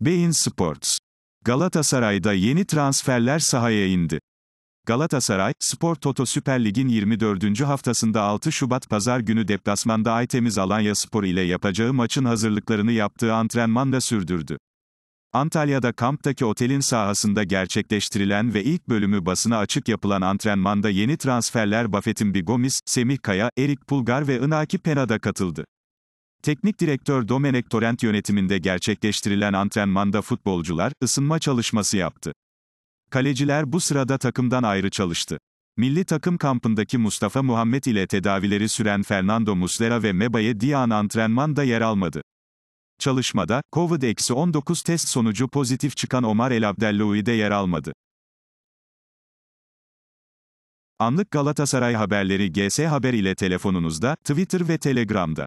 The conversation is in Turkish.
Bein Sports. Galatasaray'da yeni transferler sahaya indi. Galatasaray, Spor Toto Süper Lig'in 24. haftasında 6 Şubat Pazar günü deplasmanda Aytemiz Alanya Spor ile yapacağı maçın hazırlıklarını yaptığı antrenmanla sürdürdü. Antalya'da kamptaki otelin sahasında gerçekleştirilen ve ilk bölümü basına açık yapılan antrenmanda yeni transferler Buffett'in Bigomis, Semih Kaya, Erik Pulgar ve Inaki Pena'da katıldı. Teknik direktör Domenek Torrent yönetiminde gerçekleştirilen antrenmanda futbolcular ısınma çalışması yaptı. Kaleciler bu sırada takımdan ayrı çalıştı. Milli takım kampındaki Mustafa Muhammed ile tedavileri süren Fernando Muslera ve Mebaye Dian antrenmanda yer almadı. Çalışmada, COVID-19 test sonucu pozitif çıkan Omar El Abdelloui de yer almadı. Anlık Galatasaray haberleri GS Haber ile telefonunuzda, Twitter ve Telegram'da.